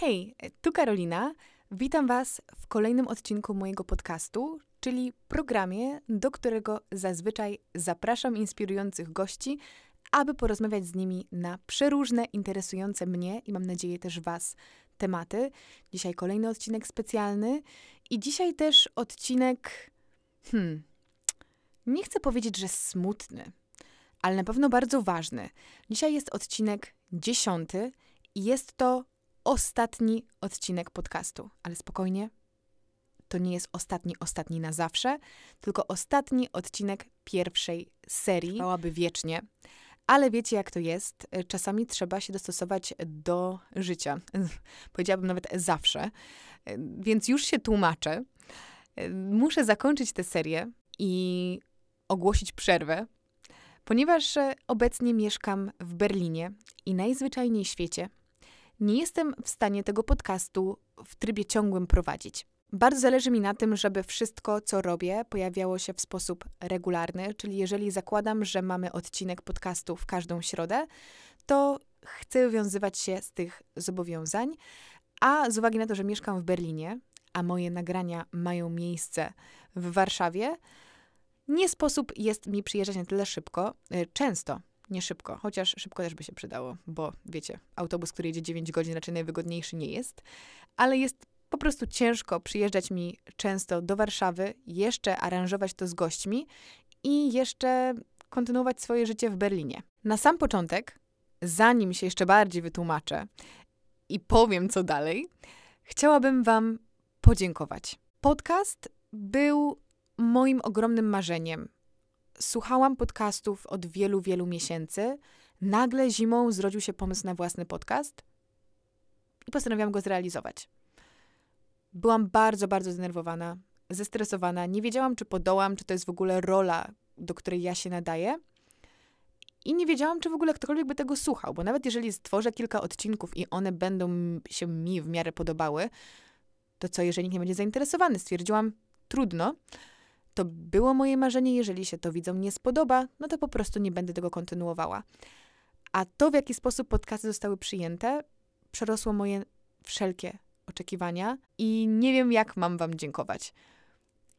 Hej, e, tu Karolina. Witam Was w kolejnym odcinku mojego podcastu, czyli programie, do którego zazwyczaj zapraszam inspirujących gości, aby porozmawiać z nimi na przeróżne, interesujące mnie i mam nadzieję też Was tematy. Dzisiaj kolejny odcinek specjalny i dzisiaj też odcinek. Hmm. Nie chcę powiedzieć, że smutny, ale na pewno bardzo ważny. Dzisiaj jest odcinek dziesiąty i jest to ostatni odcinek podcastu, ale spokojnie. To nie jest ostatni, ostatni na zawsze, tylko ostatni odcinek pierwszej serii. Trwałaby wiecznie. Ale wiecie, jak to jest. E, czasami trzeba się dostosować do życia. Powiedziałabym nawet zawsze. E, więc już się tłumaczę. E, muszę zakończyć tę serię i ogłosić przerwę, ponieważ obecnie mieszkam w Berlinie i najzwyczajniej w świecie nie jestem w stanie tego podcastu w trybie ciągłym prowadzić. Bardzo zależy mi na tym, żeby wszystko, co robię, pojawiało się w sposób regularny, czyli jeżeli zakładam, że mamy odcinek podcastu w każdą środę, to chcę wiązywać się z tych zobowiązań, a z uwagi na to, że mieszkam w Berlinie, a moje nagrania mają miejsce w Warszawie, nie sposób jest mi przyjeżdżać na tyle szybko, y, często, nie szybko, chociaż szybko też by się przydało, bo wiecie, autobus, który jedzie 9 godzin, raczej najwygodniejszy nie jest, ale jest po prostu ciężko przyjeżdżać mi często do Warszawy, jeszcze aranżować to z gośćmi i jeszcze kontynuować swoje życie w Berlinie. Na sam początek, zanim się jeszcze bardziej wytłumaczę i powiem co dalej, chciałabym Wam podziękować. Podcast był moim ogromnym marzeniem słuchałam podcastów od wielu, wielu miesięcy. Nagle zimą zrodził się pomysł na własny podcast i postanowiłam go zrealizować. Byłam bardzo, bardzo zdenerwowana, zestresowana. Nie wiedziałam, czy podołam, czy to jest w ogóle rola, do której ja się nadaję. I nie wiedziałam, czy w ogóle ktokolwiek by tego słuchał, bo nawet jeżeli stworzę kilka odcinków i one będą się mi w miarę podobały, to co jeżeli nikt nie będzie zainteresowany? Stwierdziłam, trudno to było moje marzenie, jeżeli się to widzom nie spodoba, no to po prostu nie będę tego kontynuowała. A to, w jaki sposób podcasty zostały przyjęte, przerosło moje wszelkie oczekiwania i nie wiem, jak mam Wam dziękować.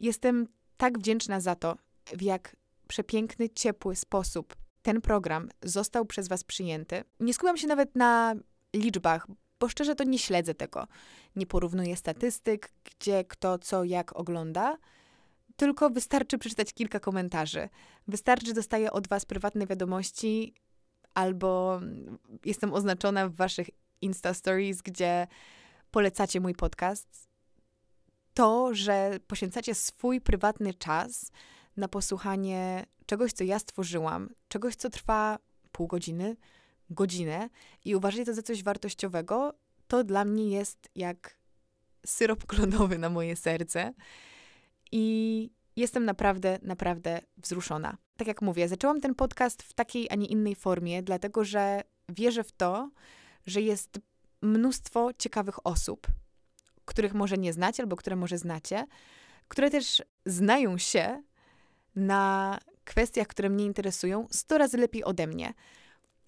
Jestem tak wdzięczna za to, w jak przepiękny, ciepły sposób ten program został przez Was przyjęty. Nie skupiam się nawet na liczbach, bo szczerze to nie śledzę tego. Nie porównuję statystyk, gdzie kto co jak ogląda tylko wystarczy przeczytać kilka komentarzy. Wystarczy, że dostaję od Was prywatne wiadomości albo jestem oznaczona w Waszych Insta Stories, gdzie polecacie mój podcast. To, że poświęcacie swój prywatny czas na posłuchanie czegoś, co ja stworzyłam, czegoś, co trwa pół godziny, godzinę i uważacie to za coś wartościowego, to dla mnie jest jak syrop klonowy na moje serce i jestem naprawdę, naprawdę wzruszona. Tak jak mówię, zaczęłam ten podcast w takiej, a nie innej formie, dlatego że wierzę w to, że jest mnóstwo ciekawych osób, których może nie znacie albo które może znacie, które też znają się na kwestiach, które mnie interesują, 100 razy lepiej ode mnie.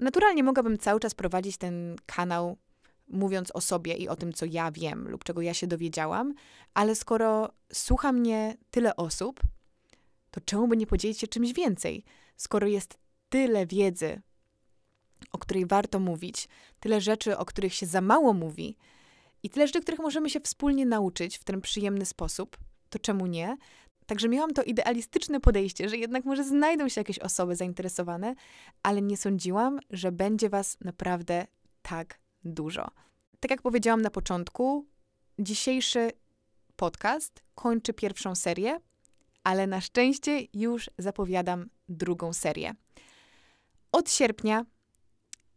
Naturalnie mogłabym cały czas prowadzić ten kanał mówiąc o sobie i o tym, co ja wiem lub czego ja się dowiedziałam, ale skoro słucha mnie tyle osób, to czemu by nie podzielić się czymś więcej? Skoro jest tyle wiedzy, o której warto mówić, tyle rzeczy, o których się za mało mówi i tyle rzeczy, których możemy się wspólnie nauczyć w ten przyjemny sposób, to czemu nie? Także miałam to idealistyczne podejście, że jednak może znajdą się jakieś osoby zainteresowane, ale nie sądziłam, że będzie Was naprawdę tak dużo. Tak jak powiedziałam na początku, dzisiejszy podcast kończy pierwszą serię, ale na szczęście już zapowiadam drugą serię. Od sierpnia,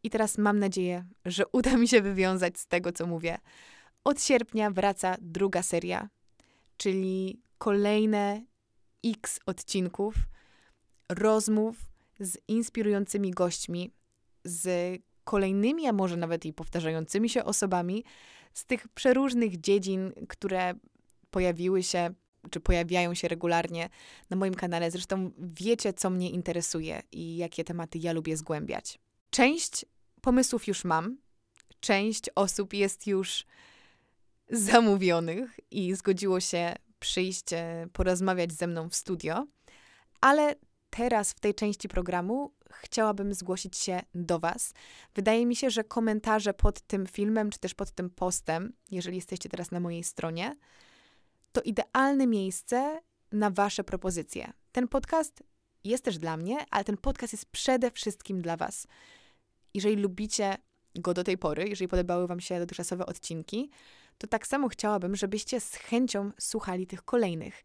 i teraz mam nadzieję, że uda mi się wywiązać z tego, co mówię. Od sierpnia wraca druga seria, czyli kolejne X odcinków, rozmów z inspirującymi gośćmi, z kolejnymi, a może nawet i powtarzającymi się osobami z tych przeróżnych dziedzin, które pojawiły się czy pojawiają się regularnie na moim kanale. Zresztą wiecie, co mnie interesuje i jakie tematy ja lubię zgłębiać. Część pomysłów już mam, część osób jest już zamówionych i zgodziło się przyjść, e, porozmawiać ze mną w studio, ale teraz w tej części programu chciałabym zgłosić się do Was. Wydaje mi się, że komentarze pod tym filmem, czy też pod tym postem, jeżeli jesteście teraz na mojej stronie, to idealne miejsce na Wasze propozycje. Ten podcast jest też dla mnie, ale ten podcast jest przede wszystkim dla Was. Jeżeli lubicie go do tej pory, jeżeli podobały Wam się dotychczasowe odcinki, to tak samo chciałabym, żebyście z chęcią słuchali tych kolejnych.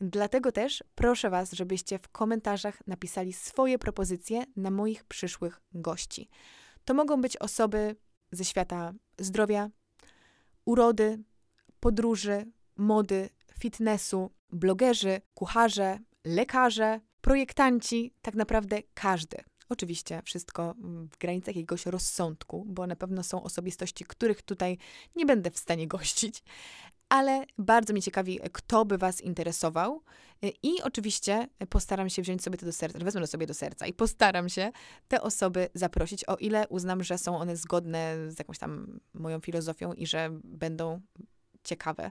Dlatego też proszę Was, żebyście w komentarzach napisali swoje propozycje na moich przyszłych gości. To mogą być osoby ze świata zdrowia, urody, podróży, mody, fitnessu, blogerzy, kucharze, lekarze, projektanci, tak naprawdę każdy. Oczywiście wszystko w granicach jakiegoś rozsądku, bo na pewno są osobistości, których tutaj nie będę w stanie gościć ale bardzo mnie ciekawi, kto by Was interesował. I oczywiście postaram się wziąć sobie to do serca, wezmę to sobie do serca i postaram się te osoby zaprosić, o ile uznam, że są one zgodne z jakąś tam moją filozofią i że będą ciekawe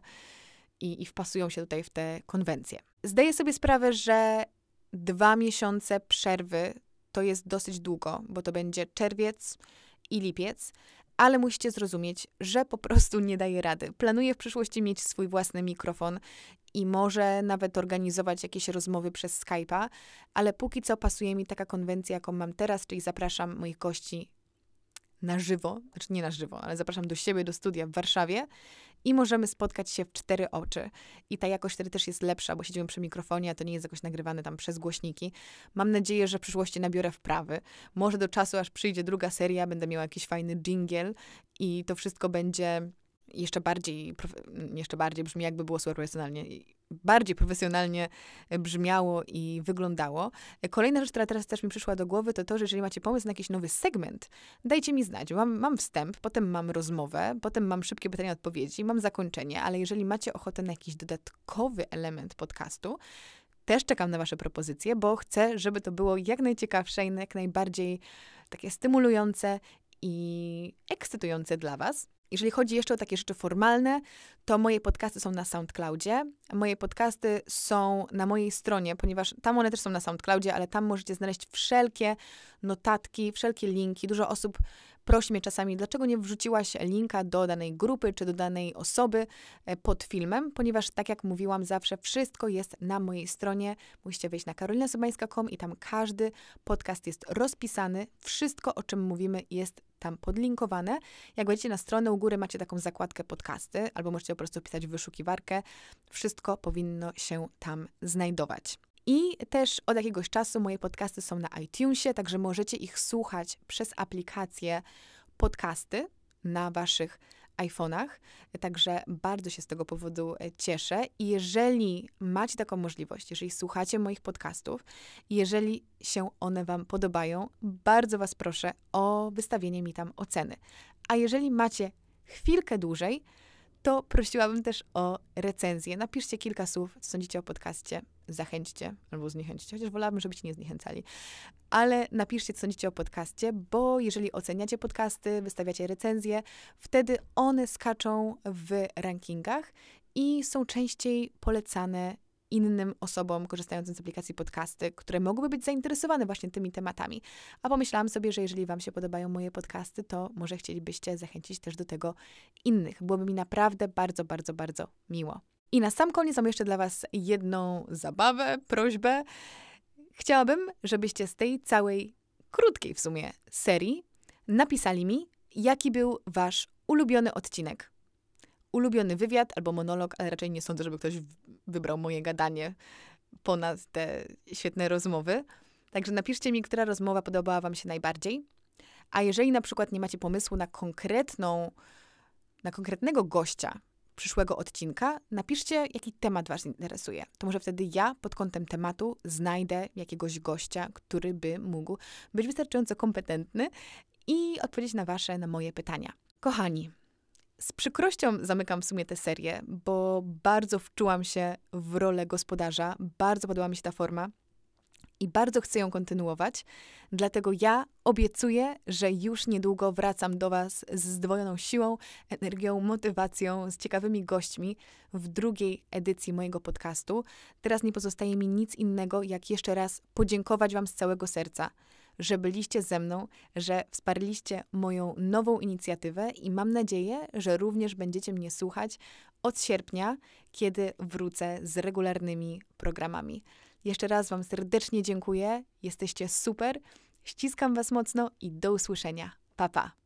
i, i wpasują się tutaj w te konwencje. Zdaję sobie sprawę, że dwa miesiące przerwy to jest dosyć długo, bo to będzie czerwiec i lipiec, ale musicie zrozumieć, że po prostu nie daje rady. Planuję w przyszłości mieć swój własny mikrofon i może nawet organizować jakieś rozmowy przez Skype'a, ale póki co pasuje mi taka konwencja, jaką mam teraz, czyli zapraszam moich gości na żywo, znaczy nie na żywo, ale zapraszam do siebie, do studia w Warszawie i możemy spotkać się w cztery oczy. I ta jakość wtedy też jest lepsza, bo siedzimy przy mikrofonie, a to nie jest jakoś nagrywane tam przez głośniki. Mam nadzieję, że w przyszłości nabiorę wprawy. Może do czasu, aż przyjdzie druga seria, będę miała jakiś fajny jingle i to wszystko będzie jeszcze bardziej, mm, jeszcze bardziej brzmi, jakby było super profesjonalnie, bardziej profesjonalnie e, brzmiało i wyglądało. E, kolejna rzecz, która teraz też mi przyszła do głowy, to to, że jeżeli macie pomysł na jakiś nowy segment, dajcie mi znać. Mam, mam wstęp, potem mam rozmowę, potem mam szybkie pytania, odpowiedzi, mam zakończenie, ale jeżeli macie ochotę na jakiś dodatkowy element podcastu, też czekam na Wasze propozycje, bo chcę, żeby to było jak najciekawsze i jak najbardziej takie stymulujące i ekscytujące dla Was. Jeżeli chodzi jeszcze o takie rzeczy formalne, to moje podcasty są na SoundCloudzie. Moje podcasty są na mojej stronie, ponieważ tam one też są na SoundCloudzie, ale tam możecie znaleźć wszelkie notatki, wszelkie linki. Dużo osób prosi mnie czasami, dlaczego nie wrzuciłaś linka do danej grupy czy do danej osoby e, pod filmem, ponieważ tak jak mówiłam, zawsze wszystko jest na mojej stronie. Musicie wejść na karolinasobańska.com i tam każdy podcast jest rozpisany. Wszystko, o czym mówimy, jest tam podlinkowane. Jak wejdziecie na stronę u góry, macie taką zakładkę podcasty, albo możecie po prostu pisać w wyszukiwarkę. Wszystko powinno się tam znajdować. I też od jakiegoś czasu moje podcasty są na iTunesie, także możecie ich słuchać przez aplikację podcasty na waszych iPhone'ach. Także bardzo się z tego powodu e, cieszę. I jeżeli macie taką możliwość, jeżeli słuchacie moich podcastów, jeżeli się one Wam podobają, bardzo Was proszę o wystawienie mi tam oceny. A jeżeli macie chwilkę dłużej, to prosiłabym też o recenzję. Napiszcie kilka słów, co sądzicie o podcaście. Zachęćcie albo zniechęćcie, chociaż wolałabym, żebyście nie zniechęcali. Ale napiszcie, co sądzicie o podcaście, bo jeżeli oceniacie podcasty, wystawiacie recenzje, wtedy one skaczą w rankingach i są częściej polecane innym osobom korzystającym z aplikacji podcasty, które mogłyby być zainteresowane właśnie tymi tematami. A pomyślałam sobie, że jeżeli Wam się podobają moje podcasty, to może chcielibyście zachęcić też do tego innych. Byłoby mi naprawdę bardzo, bardzo, bardzo miło. I na sam koniec mam jeszcze dla Was jedną zabawę, prośbę. Chciałabym, żebyście z tej całej, krótkiej w sumie serii napisali mi, jaki był Wasz ulubiony odcinek ulubiony wywiad albo monolog, ale raczej nie sądzę, żeby ktoś wybrał moje gadanie ponad te świetne rozmowy. Także napiszcie mi, która rozmowa podobała Wam się najbardziej. A jeżeli na przykład nie macie pomysłu na konkretną, na konkretnego gościa przyszłego odcinka, napiszcie, jaki temat Was interesuje. To może wtedy ja pod kątem tematu znajdę jakiegoś gościa, który by mógł być wystarczająco kompetentny i odpowiedzieć na Wasze, na moje pytania. Kochani, z przykrością zamykam w sumie tę serię, bo bardzo wczułam się w rolę gospodarza, bardzo podoba mi się ta forma i bardzo chcę ją kontynuować. Dlatego ja obiecuję, że już niedługo wracam do Was z zdwojoną siłą, energią, motywacją, z ciekawymi gośćmi w drugiej edycji mojego podcastu. Teraz nie pozostaje mi nic innego, jak jeszcze raz podziękować Wam z całego serca że byliście ze mną, że wsparliście moją nową inicjatywę i mam nadzieję, że również będziecie mnie słuchać od sierpnia, kiedy wrócę z regularnymi programami. Jeszcze raz Wam serdecznie dziękuję, jesteście super, ściskam Was mocno i do usłyszenia. Pa, pa!